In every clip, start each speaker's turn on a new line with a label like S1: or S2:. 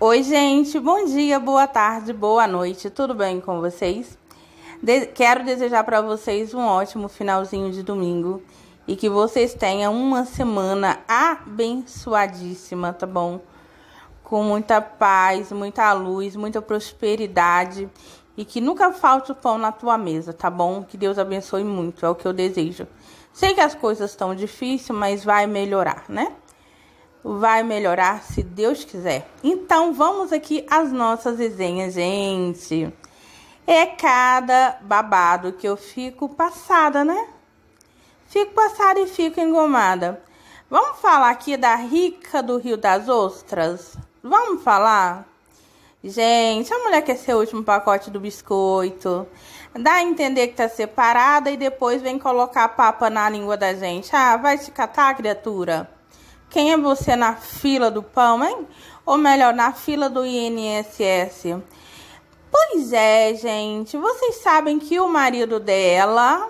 S1: Oi, gente, bom dia, boa tarde, boa noite, tudo bem com vocês? De quero desejar para vocês um ótimo finalzinho de domingo e que vocês tenham uma semana abençoadíssima, tá bom? Com muita paz, muita luz, muita prosperidade e que nunca falte o pão na tua mesa, tá bom? Que Deus abençoe muito, é o que eu desejo. Sei que as coisas estão difíceis, mas vai melhorar, né? vai melhorar se Deus quiser. Então vamos aqui às nossas resenhas, gente. É cada babado que eu fico passada, né? Fico passada e fico engomada. Vamos falar aqui da rica do Rio das Ostras? Vamos falar? Gente, a mulher quer ser o último pacote do biscoito. Dá a entender que tá separada e depois vem colocar papa na língua da gente. Ah, vai te catar, criatura. Quem é você na fila do pão, hein? Ou melhor, na fila do INSS. Pois é, gente, vocês sabem que o marido dela.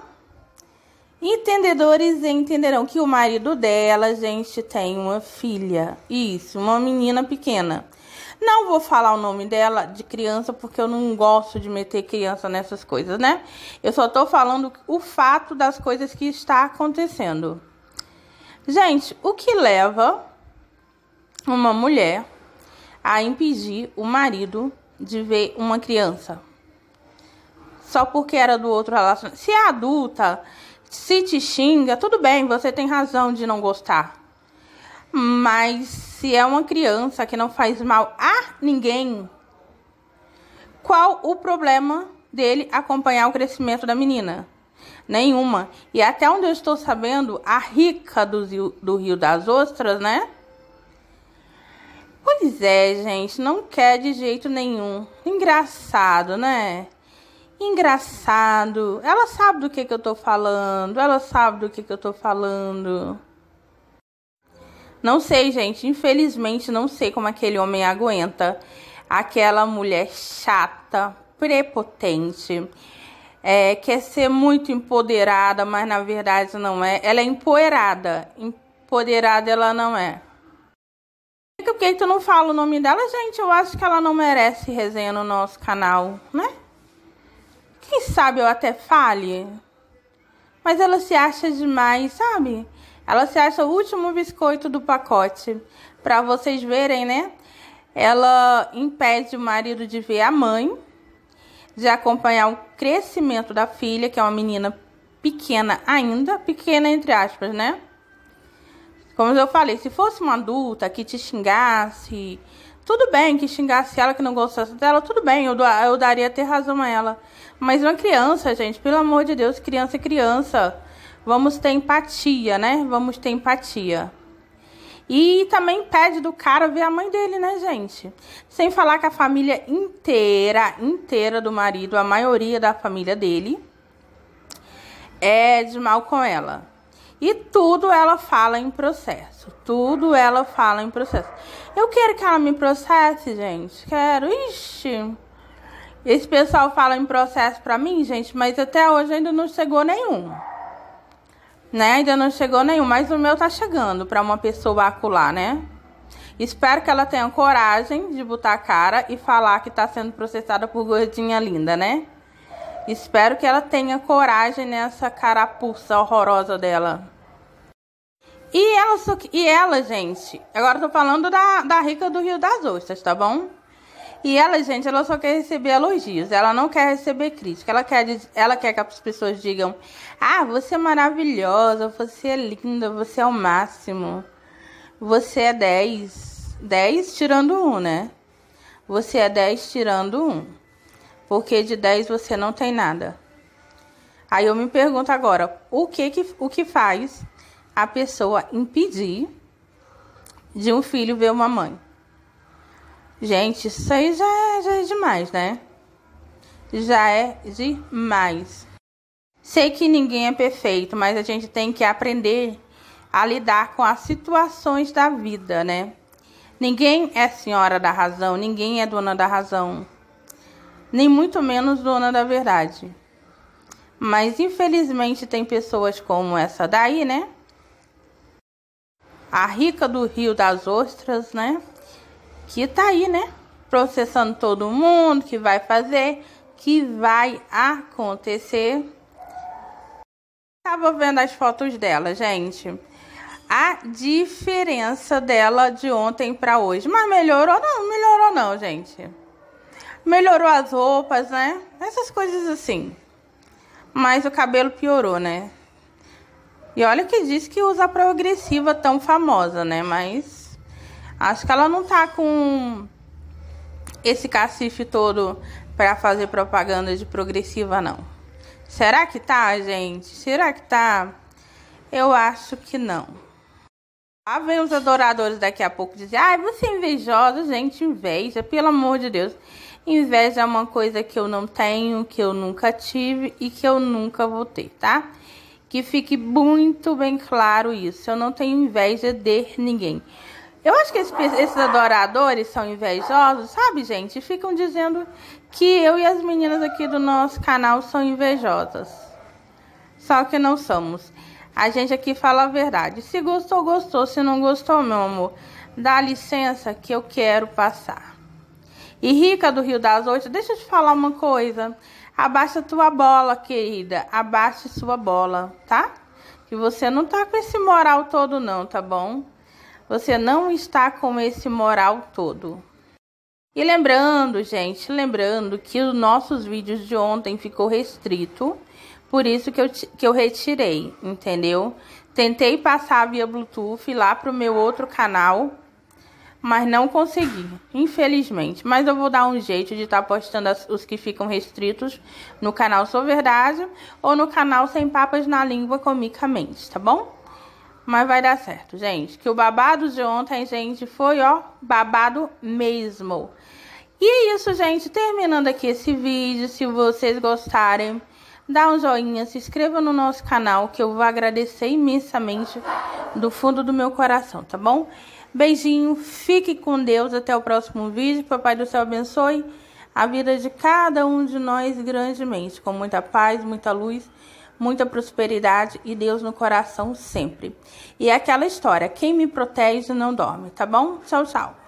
S1: Entendedores entenderão que o marido dela, gente, tem uma filha. Isso, uma menina pequena. Não vou falar o nome dela de criança porque eu não gosto de meter criança nessas coisas, né? Eu só tô falando o fato das coisas que está acontecendo. Gente, o que leva uma mulher a impedir o marido de ver uma criança? Só porque era do outro relacionamento. Se é adulta, se te xinga, tudo bem, você tem razão de não gostar. Mas se é uma criança que não faz mal a ninguém, qual o problema dele acompanhar o crescimento da menina? nenhuma. E até onde eu estou sabendo, a rica do, do Rio das Ostras, né? Pois é, gente, não quer de jeito nenhum. Engraçado, né? Engraçado. Ela sabe do que, que eu tô falando. Ela sabe do que, que eu tô falando. Não sei, gente. Infelizmente, não sei como aquele homem aguenta. Aquela mulher chata, prepotente é, quer ser muito empoderada, mas na verdade não é. Ela é empoeirada. Empoderada ela não é. Por que tu não fala o nome dela, gente? Eu acho que ela não merece resenha no nosso canal, né? Quem sabe eu até fale. Mas ela se acha demais, sabe? Ela se acha o último biscoito do pacote. Pra vocês verem, né? Ela impede o marido de ver a mãe de acompanhar o crescimento da filha, que é uma menina pequena ainda, pequena entre aspas, né? Como eu falei, se fosse uma adulta que te xingasse, tudo bem que xingasse ela, que não gostasse dela, tudo bem, eu, eu daria ter razão a ela. Mas uma criança, gente, pelo amor de Deus, criança é criança. Vamos ter empatia, né? Vamos ter empatia. E também pede do cara ver a mãe dele, né, gente? Sem falar que a família inteira, inteira do marido, a maioria da família dele, é de mal com ela. E tudo ela fala em processo. Tudo ela fala em processo. Eu quero que ela me processe, gente. Quero. Ixi. Esse pessoal fala em processo pra mim, gente, mas até hoje ainda não chegou nenhum né? Ainda não chegou nenhum, mas o meu tá chegando para uma pessoa acular, né? Espero que ela tenha coragem de botar a cara e falar que tá sendo processada por gordinha linda, né? Espero que ela tenha coragem nessa carapuça horrorosa dela. E ela, e ela, gente, agora tô falando da, da rica do Rio das Ostras, tá bom? E ela, gente, ela só quer receber elogios, ela não quer receber crítica. Ela quer, ela quer que as pessoas digam: Ah, você é maravilhosa, você é linda, você é o máximo. Você é 10. 10 tirando 1, né? Você é 10 tirando 1. Porque de 10 você não tem nada. Aí eu me pergunto agora: o que, que, o que faz a pessoa impedir de um filho ver uma mãe? Gente, isso aí já é, já é demais, né? Já é demais. Sei que ninguém é perfeito, mas a gente tem que aprender a lidar com as situações da vida, né? Ninguém é senhora da razão, ninguém é dona da razão, nem muito menos dona da verdade. Mas infelizmente tem pessoas como essa daí, né? A rica do Rio das Ostras, né? que tá aí, né? Processando todo mundo, que vai fazer, que vai acontecer. Tava vendo as fotos dela, gente. A diferença dela de ontem para hoje. Mas melhorou não? Melhorou não, gente. Melhorou as roupas, né? Essas coisas assim. Mas o cabelo piorou, né? E olha que diz que usa progressiva tão famosa, né? Mas Acho que ela não tá com esse cacife todo para fazer propaganda de progressiva, não. Será que tá, gente? Será que tá? Eu acho que não. Lá vem os adoradores daqui a pouco dizer: ai, ah, você é invejosa, gente, inveja, pelo amor de Deus. Inveja é uma coisa que eu não tenho, que eu nunca tive e que eu nunca vou ter, tá? Que fique muito bem claro isso. Eu não tenho inveja de ninguém. Eu acho que esses adoradores são invejosos, sabe, gente? Ficam dizendo que eu e as meninas aqui do nosso canal são invejosas. Só que não somos. A gente aqui fala a verdade. Se gostou, gostou. Se não gostou, meu amor, dá licença que eu quero passar. E Rica do Rio das Oito, deixa eu te falar uma coisa. Abaixa tua bola, querida. Abaixe sua bola, tá? Que você não tá com esse moral todo, não, tá bom? Você não está com esse moral todo. E lembrando, gente, lembrando que os nossos vídeos de ontem ficou restrito, por isso que eu, que eu retirei, entendeu? Tentei passar via Bluetooth lá pro meu outro canal, mas não consegui, infelizmente. Mas eu vou dar um jeito de estar tá postando as, os que ficam restritos no canal Sou Verdade ou no canal Sem Papas na Língua Comicamente, tá bom? Mas vai dar certo, gente. Que o babado de ontem, gente, foi, ó, babado mesmo. E é isso, gente. Terminando aqui esse vídeo. Se vocês gostarem, dá um joinha, se inscreva no nosso canal, que eu vou agradecer imensamente do fundo do meu coração, tá bom? Beijinho, fique com Deus. Até o próximo vídeo. Papai do céu abençoe a vida de cada um de nós grandemente, com muita paz, muita luz muita prosperidade e Deus no coração sempre. E é aquela história: quem me protege não dorme, tá bom? Tchau, tchau.